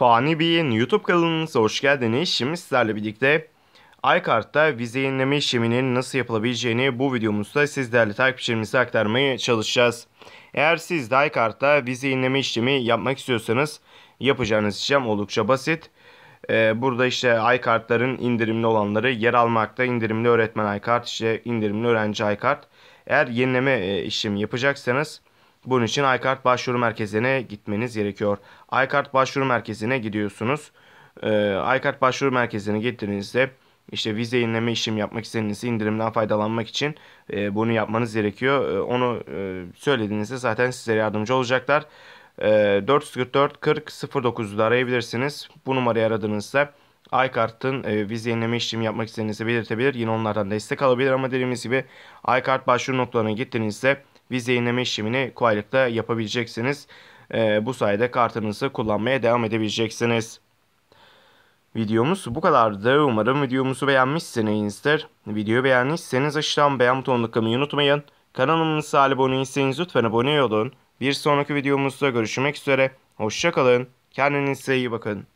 Fani Bey'in YouTube kanalınıza hoş geldiniz. Şimdi sizlerle birlikte iCart'ta vize yenileme işleminin nasıl yapılabileceğini bu videomuzda sizlerle değerli takipçilerimize aktarmaya çalışacağız. Eğer siz de iCart'ta vize yenileme işlemi yapmak istiyorsanız yapacağınız işlem oldukça basit. Ee, burada işte iCart'ların indirimli olanları yer almakta. indirimli öğretmen iCart, işte indirimli öğrenci iCart. Eğer yenileme e, işlemi yapacaksanız bunun için iCard başvuru merkezine gitmeniz gerekiyor. iCard başvuru merkezine gidiyorsunuz. E, iCard başvuru merkezine gittiğinizde işte vize inleme işlem yapmak istediğinizde indirimden faydalanmak için e, bunu yapmanız gerekiyor. E, onu e, söylediğinizde zaten size yardımcı olacaklar. E, 444 40 09'da arayabilirsiniz. Bu numarayı aradığınızda iCart'ın e, vize inleme işlemi yapmak istediğinizi belirtebilir. Yine onlardan destek alabilir ama dediğimiz gibi iCart başvuru noktalarına gittiğinizde vize yenileme işlemini kolaylıkla yapabileceksiniz. E, bu sayede kartınızı kullanmaya devam edebileceksiniz. Videomuz bu kadardı. Umarım videomuzu beğenmişsinizdir. Videoyu beğendiyseniz aşağıdan beğen butonuna tıklamayı unutmayın. Kanalımıza abone değilseniz lütfen abone olun. Bir sonraki videomuzda görüşmek üzere. Hoşçakalın. Kendinize iyi bakın.